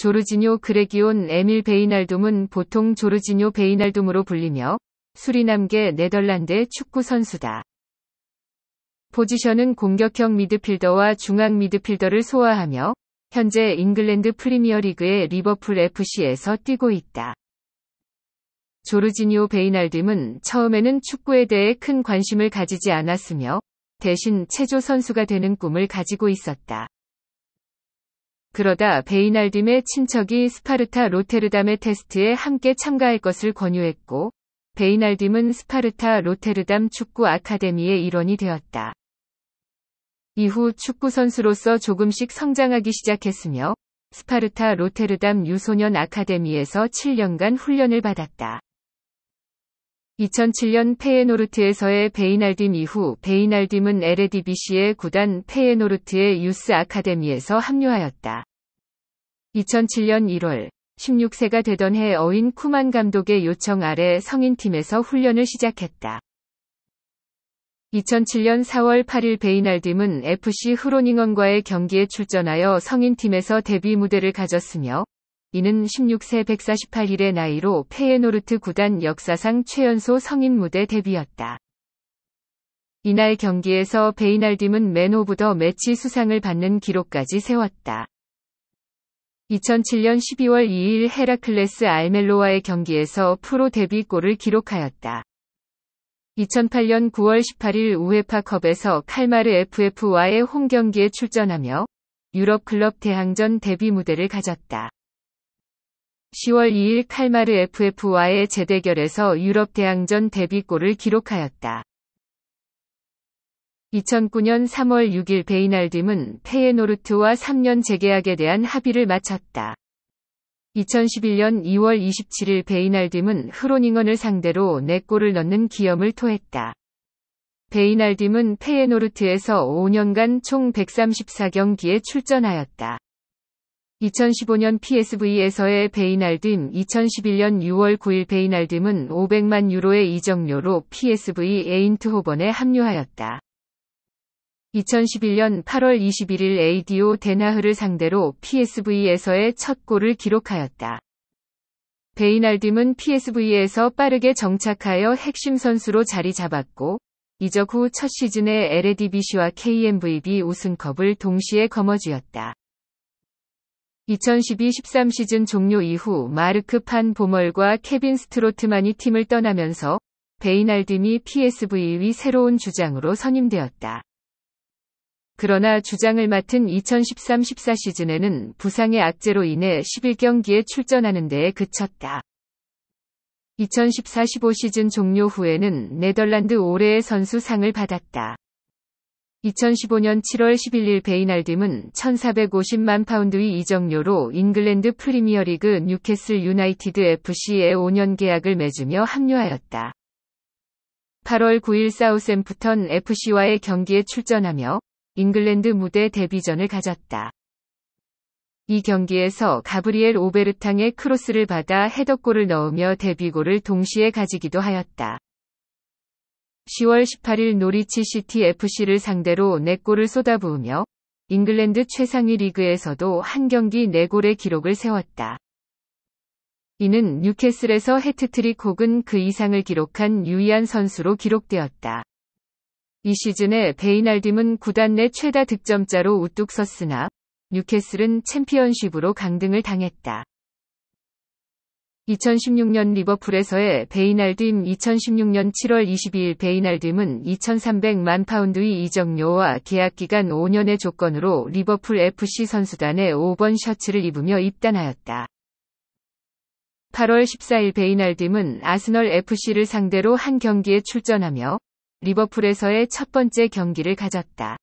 조르지뇨 그레기온 에밀 베이날둠은 보통 조르지뇨 베이날둠으로 불리며 수리남계 네덜란드 의 축구 선수다. 포지션은 공격형 미드필더와 중앙 미드필더를 소화하며 현재 잉글랜드 프리미어리그의 리버풀 FC에서 뛰고 있다. 조르지니오 베이날듬은 처음에는 축구에 대해 큰 관심을 가지지 않았으며 대신 체조 선수가 되는 꿈을 가지고 있었다. 그러다 베이날딤의 친척이 스파르타 로테르담의 테스트에 함께 참가할 것을 권유했고 베이날딤은 스파르타 로테르담 축구 아카데미의 일원이 되었다. 이후 축구 선수로서 조금씩 성장하기 시작했으며 스파르타 로테르담 유소년 아카데미에서 7년간 훈련을 받았다. 2007년 페에노르트에서의 베이날딤 이후 베이날딤은 LADBC의 구단 페에노르트의 유스 아카데미에서 합류하였다. 2007년 1월 16세가 되던 해 어인 쿠만 감독의 요청 아래 성인팀에서 훈련을 시작했다. 2007년 4월 8일 베이날딤은 FC 후로닝언과의 경기에 출전하여 성인팀에서 데뷔 무대를 가졌으며 이는 16세 148일의 나이로 페에노르트 구단 역사상 최연소 성인 무대 데뷔였다. 이날 경기에서 베이날딤은 맨 오브 더 매치 수상을 받는 기록까지 세웠다. 2007년 12월 2일 헤라클레스 알멜로와의 경기에서 프로 데뷔골을 기록하였다. 2008년 9월 18일 우에파컵에서 칼마르 FF와의 홈 경기에 출전하며 유럽 클럽 대항전 데뷔 무대를 가졌다. 10월 2일 칼마르 FF와의 재대결에서 유럽 대항전 데뷔골을 기록하였다. 2009년 3월 6일 베이날딤은 페에노르트와 3년 재계약에 대한 합의를 마쳤다. 2011년 2월 27일 베이날딤은 흐로닝언을 상대로 4골을 넣는 기염을 토했다. 베이날딤은 페에노르트에서 5년간 총 134경기에 출전하였다. 2015년 PSV에서의 베이날딤 2011년 6월 9일 베이날딤은 500만 유로의 이적료로 PSV 에인트호번에 합류하였다. 2011년 8월 21일 ADO 데나흐를 상대로 PSV에서의 첫 골을 기록하였다. 베이날딤은 PSV에서 빠르게 정착하여 핵심 선수로 자리 잡았고, 이적 후 첫 시즌에 LADBC와 KMVB 우승컵을 동시에 거머쥐었다. 2012-13 시즌 종료 이후 마르크 판 보멀과 케빈 스트로트만이 팀을 떠나면서 베이날딤이 PSV의 새로운 주장으로 선임되었다. 그러나 주장을 맡은 2013-14 시즌에는 부상의 악재로 인해 11경기에 출전하는 데에 그쳤다. 2014-15 시즌 종료 후에는 네덜란드 올해의 선수상을 받았다. 2015년 7월 11일 베이날딤은 1450만 파운드의 이적료로 잉글랜드 프리미어리그 뉴캐슬 유나이티드 FC에 5년 계약을 맺으며 합류하였다. 8월 9일 사우샘프턴 FC와의 경기에 출전하며 잉글랜드 무대 데뷔전을 가졌다. 이 경기에서 가브리엘 오베르탕의 크로스를 받아 헤더골을 넣으며 데뷔골을 동시에 가지기도 하였다. 10월 18일 노리치 시티 FC를 상대로 4골을 쏟아부으며 잉글랜드 최상위 리그에서도 한 경기 4골의 기록을 세웠다. 이는 뉴캐슬에서 해트트릭 혹은 그 이상을 기록한 유이한 선수로 기록되었다. 이 시즌에 베이날딤은 구단 내 최다 득점자로 우뚝 섰으나 뉴캐슬은 챔피언십으로 강등을 당했다. 2016년 리버풀에서의 베이날딤 2016년 7월 22일 베이날딤은 2300만 파운드의 이적료와 계약기간 5년의 조건으로 리버풀 FC 선수단의 5번 셔츠를 입으며 입단하였다. 8월 14일 베이날딤은 아스널 FC를 상대로 한 경기에 출전하며 리버풀에서의 첫 번째 경기를 가졌다.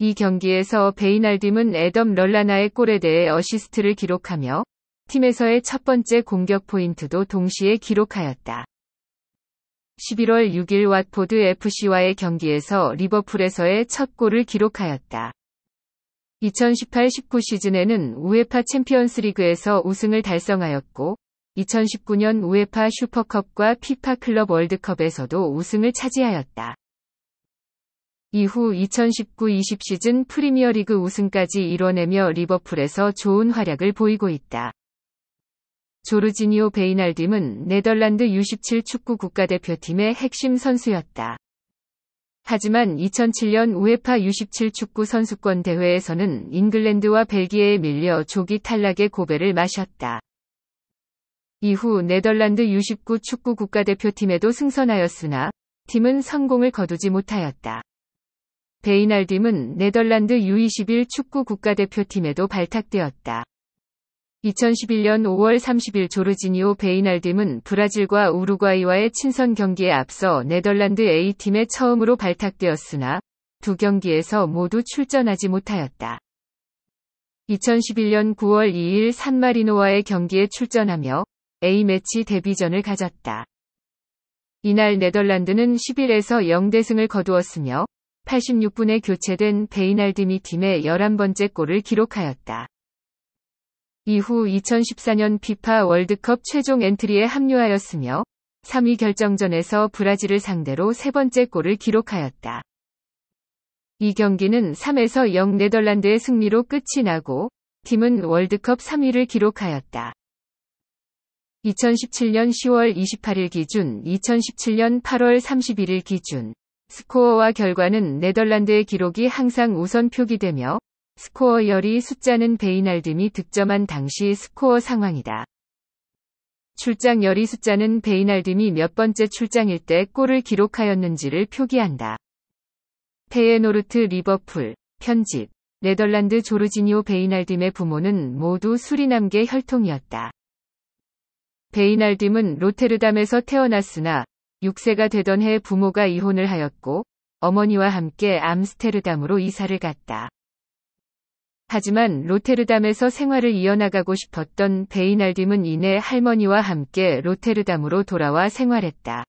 이 경기에서 베이날딤은 에덤 럴라나의 골에 대해 어시스트를 기록하며 팀에서의 첫 번째 공격 포인트도 동시에 기록하였다. 11월 6일 왓포드 FC와의 경기에서 리버풀에서의 첫 골을 기록하였다. 2018-19 시즌에는 우에파 챔피언스리그에서 우승을 달성하였고 2019년 우에파 슈퍼컵과 피파 클럽 월드컵에서도 우승을 차지하였다. 이후 2019-20 시즌 프리미어리그 우승까지 이뤄내며 리버풀에서 좋은 활약을 보이고 있다. 조르지니오 베이날딤은 네덜란드 U17 축구 국가대표팀의 핵심 선수였다. 하지만 2007년 우에파 U17 축구 선수권 대회에서는 잉글랜드와 벨기에에 밀려 조기 탈락의 고배를 마셨다. 이후 네덜란드 U19 축구 국가대표팀에도 승선하였으나 팀은 성공을 거두지 못하였다. 베이날딤은 네덜란드 U21 축구 국가대표팀에도 발탁되었다. 2011년 5월 30일 조르지니오 베이날딤은 브라질과 우루과이와의 친선 경기에 앞서 네덜란드 A팀에 처음으로 발탁되었으나 두 경기에서 모두 출전하지 못하였다. 2011년 9월 2일 산마리노와의 경기에 출전하며 A매치 데뷔전을 가졌다. 이날 네덜란드는 11에서 0대승을 거두었으며 86분에 교체된 베이날디이 팀의 11번째 골을 기록하였다. 이후 2014년 피파 월드컵 최종 엔트리에 합류하였으며 3위 결정전에서 브라질을 상대로 세 번째 골을 기록하였다. 이 경기는 3에서 0 네덜란드의 승리로 끝이 나고 팀은 월드컵 3위를 기록하였다. 2017년 10월 28일 기준 2017년 8월 31일 기준 스코어와 결과는 네덜란드의 기록이 항상 우선 표기되며 스코어 열이 숫자는 베이날딤이 득점한 당시 스코어 상황이다. 출장 열이 숫자는 베이날딤이몇 번째 출장일 때 골을 기록하였는지를 표기한다. 페에노르트 리버풀, 편집, 네덜란드 조르지니오 베이날딤의 부모는 모두 수리남계 혈통이었다. 베이날딤은 로테르담에서 태어났으나 6세가 되던 해 부모가 이혼을 하였고 어머니와 함께 암스테르담으로 이사를 갔다. 하지만 로테르담에서 생활을 이어나가고 싶었던 베이날딤은 이내 할머니와 함께 로테르담으로 돌아와 생활했다.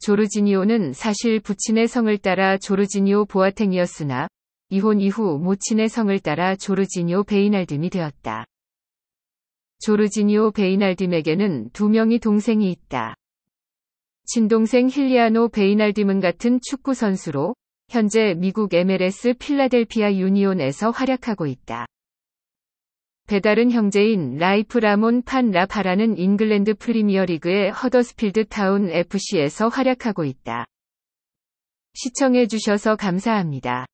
조르지니오는 사실 부친의 성을 따라 조르지니오 보아탱이었으나 이혼 이후 모친의 성을 따라 조르지니오 베이날딤이 되었다. 조르지니오 베이날딤에게는 두 명이 동생이 있다. 친동생 힐리아노 베이날딤은 같은 축구 선수로 현재 미국 MLS 필라델피아 유니온에서 활약하고 있다. 배달은 형제인 라이프 라몬 판 라파라는 잉글랜드 프리미어리그의 허더스필드 타운 FC에서 활약하고 있다. 시청해주셔서 감사합니다.